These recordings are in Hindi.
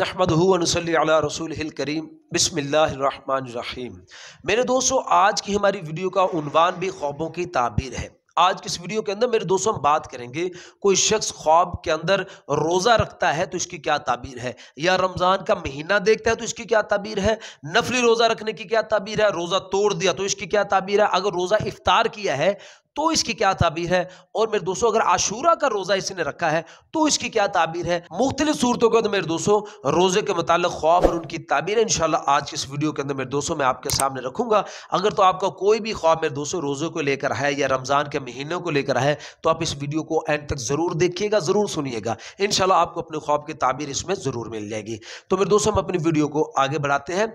नहमदूनसली रसूल करीम बसमीम मेरे दोस्तों आज की हमारी वीडियो का उनवान भी ख्वाबों की ताबीर है आज की इस वीडियो के अंदर मेरे दोस्तों हम बात करेंगे कोई शख्स ख्वाब के अंदर रोज़ा रखता है तो इसकी क्या ताबीर है या रमज़ान का महीना देखता है तो इसकी क्या ताबीर है नफली रोज़ा रखने की क्या ताबीर है रोज़ा तोड़ दिया तो इसकी क्या ताबीर है अगर रोज़ा इफ्तार किया है तो इसकी क्या ताबीर है और मेरे दोस्तों अगर आशूरा का रोज़ा इसने रखा है तो इसकी क्या ताबीर है मुख्तलिफ सूरतों के अंदर मेरे दोस्तों रोज़े के मतलब ख्वाब और उनकी ताबीर इनशाला आज की इस वीडियो के अंदर मेरे दोस्तों में आपके सामने रखूंगा अगर तो आपका कोई भी ख्वाब मेरे दोस्तों रोज़ों को लेकर है या रमज़ान के महीनों को लेकर है तो आप इस वीडियो को एंड तक ज़रूर देखिएगा ज़रूर सुनिएगा इन आपको अपने ख्वाब की ताबीर इसमें ज़रूर मिल जाएगी तो मेरे दोस्तों हम अपनी वीडियो को आगे बढ़ाते हैं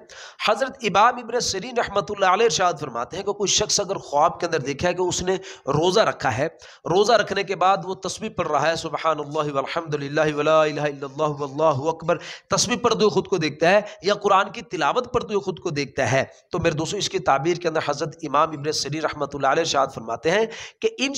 हज़रत इबाम इबन सरीन रहमत शाद फरमाते हैं कि कोई शख्स अगर ख्वाब के अंदर देखा है कि उसने रोज़ा रखा है रोज़ा रखने के बाद वो तस्वीर पढ़ रहा है सुबहान अकबर तस्वीर पढ़ते हुए खुद को देखता है या कुरान की तिलावत पढ़ते हुए खुद को देखता है तो मेरे दोस्तों इसकी ताबीर के अंदर हज़रत इमाम इबन सली रहमत शाद फरमाते हैं कि इन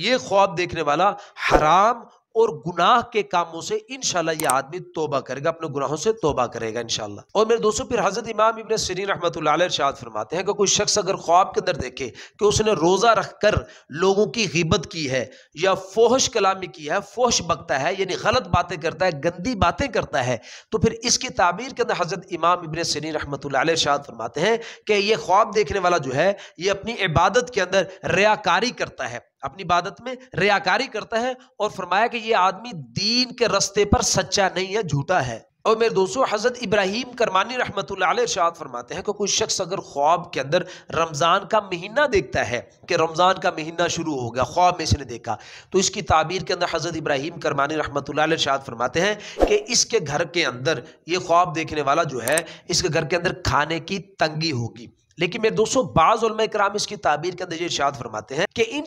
ये ख्वाब देखने वाला हराम और गुनाह के कामों से इनशाला यह आदमी तोबा करेगा अपने गुनाहों से तोबा करेगा इनशाला और मेरे दोस्तों फिर हजरत इमाम इबन सरीन रहमत शाद फरमाते हैं कि कोई शख्स अगर ख्वाब के अंदर देखे कि उसने रोज़ा रख कर लोगों की गिबत की है या फोहश कलामी की है फोहश बकता है यानी गलत बातें करता है गंदी बातें करता है तो फिर इसकी ताबीर के अंदर हजरत इमाम इबन सरीन रहमत शाद फरमाते हैं कि ये ख्वाब देखने वाला जो है ये अपनी इबादत के अंदर रयाकारी करता है अपनी इबादत में रियाकारी करता है और फरमाया कि ये आदमी दीन के रस्ते पर सच्चा नहीं है झूठा है और मेरे दोस्तों हज़रत इब्राहिम करमानी रहमत शाद फरमाते हैं कि कोई शख्स अगर ख्वाब के अंदर रमज़ान का महीना देखता है कि रमज़ान का महीना शुरू हो गया ख्वाब में इसने देखा तो इसकी ताबीर के अंदर हज़रत इब्राहिम करमानी रहमत शाद फरमाते हैं कि इसके घर के अंदर ये ख्वाब देखने वाला जो है इसके घर के अंदर खाने की तंगी होगी लेकिन मेरे दोस्तों बाज कराम इसकी ताबीर के अंदर इर्शाद फरमाते हैं कि इन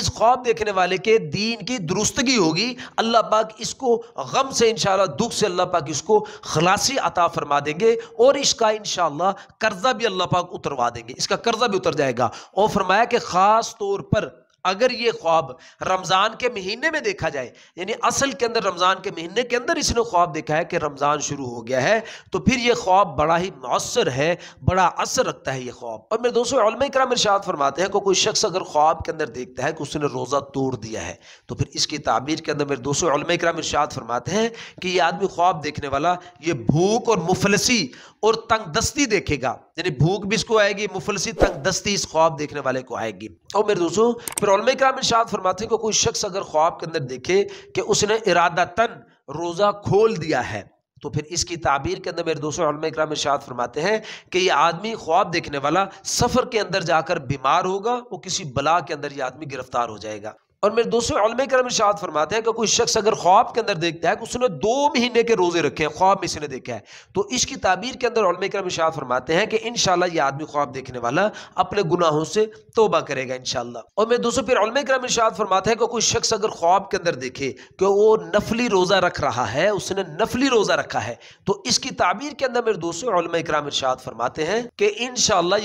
इस ख्वाब देखने वाले के दीन की दुरुस्तगी होगी अल्लाह पाक इसको गम से इन दुख से अल्लाह पाक इसको खलासी अता फरमा देंगे और इसका इन कर्जा भी अल्लाह पाक उतरवा देंगे इसका कर्जा भी उतर जाएगा और फरमाया कि ख़ास तौर पर अगर ये ख्वाब रमज़ान के महीने में देखा जाए यानी असल के अंदर रमज़ान के महीने के अंदर इसने ख्वाब देखा है कि रमज़ान शुरू हो गया है तो फिर ये ख्वाब बड़ा ही मौसर है बड़ा असर रखता है ये ख्वाब और मेरे दोस्तों कराम इर्शाद फरमाते हैं को कोई शख्स अगर ख्वाब के अंदर देखता है कि उसने रोज़ा तोड़ दिया है तो फिर इसकी ताबीर के अंदर मेरे दोस्तों कराम इर्शाद फरमाते हैं कि यह आदमी ख्वाब देखने वाला ये भूख और मुफलसी और तंग दस्ती देखेगा यानी भूख भी इसको आएगी मुफलसी तंग दस्ती इस ख्वाब देखने वाले को आएगी और मेरे दोस्तों फिर और का इशाद फरमाते हैं कि कोई शख्स अगर ख्वाब के अंदर देखे कि उसने इरादतन रोज़ा खोल दिया है तो फिर इसकी ताबीर के अंदर मेरे दोस्तों इक्राम इशाद फरमाते हैं कि ये आदमी ख्वाब देखने वाला सफ़र के अंदर जाकर बीमार होगा वो किसी बला के अंदर ये आदमी गिरफ्तार हो जाएगा और मेरे दोस्तों अलम करम इर्शाद फरमाते हैं कि कोई शख्स अगर ख्वाब के अंदर देखता है कि उसने दो महीने के रोज़े रखे हैं ख्वाब में इसने देखा है तो इसकी ताबीर के अंदर अलम करम इर्शाद फरमाते हैं कि इन शाला यह आदमी ख्वाब देखने वाला अपने गुनाहों से तोबा करेगा इन और मेरे दोस्तों फिर अलम करम इर्शाद फरमाते हैं कि कोई शख्स अगर ख्वाब के अंदर देखे कि वो नफली रोज़ा रख रहा है उसने नफली रोज़ा रखा है तो इसकी ताबीर के अंदर मेरे दोस्तों अलम कराम इर्शाद फरमाते हैं कि इन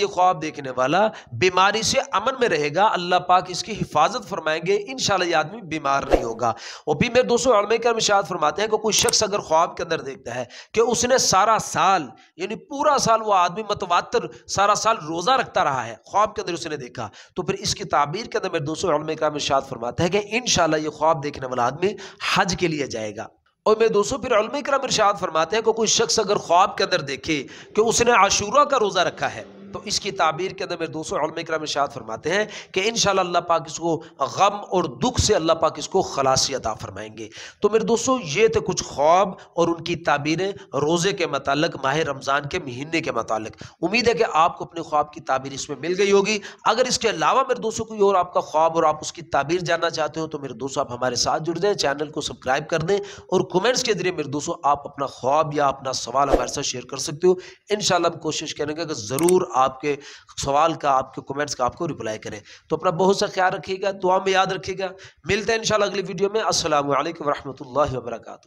ये ख्वाब देखने वाला बीमारी से अमन में रहेगा अल्लाह पाक इसकी हिफाजत फरमाएंगे इन ये आदमी बीमार नहीं होगा वो भी मेरे दोस्तों अड़मे का मिशात फरमाते हैं कि कोई शख्स अगर ख्वाब के अंदर देखता है कि उसने सारा साल यानी पूरा साल वह आदमी मतवातर सारा साल रोज़ा रखता रहा है ख्वाब के अंदर उसने देखा तो फिर इसकी ताबीर के अंदर मेरे दोस्तों अड़मे का मिशात फरमाते हैं कि इन ये ख्वाब देखने वाला आदमी हज के लिए जाएगा और मेरे दोस्तों फिर अलम करम इर्शाद फरमाते हैं कि को कोई शख्स अगर ख्वाब के अंदर देखे कि उसने आशूरा का रोज़ा रखा है तो इसकी ताबीर के अंदर मेरे दोस्तों अलम शाद फरमाते हैं कि इन अल्लाह पाक इसको गम और दुख से अल्लाह पाक इसको खलासी अता फरमाएंगे तो मेरे दोस्तों ये थे कुछ ख्वाब और उनकी ताबीरें रोज़े के मतलब माह रमज़ान के महीने के मतलब उम्मीद है कि आपको अपने ख्वाब की ताबीर इसमें मिल गई होगी अगर इसके अलावा मेरे दोस्तों कोई और आपका ख्वाब और आप उसकी ताबीर जानना चाहते हो तो मेरे दोस्तों आप हमारे साथ जुड़ जाए चैनल को सब्सक्राइब कर दें और कमेंट्स के जरिए मेरे दोस्तों आप अपना ख्वाब या अपना सवाल हमारे साथ शेयर कर सकते हो इन हम कोशिश करेंगे कि ज़रूर आपके सवाल का आपके कमेंट्स का आपको रिप्लाई करें तो अपना बहुत सा ख्याल रखिएगा दुआ में याद रखिएगा मिलते हैं इंशाल्लाह अगली वीडियो में असल वरहमल वर्का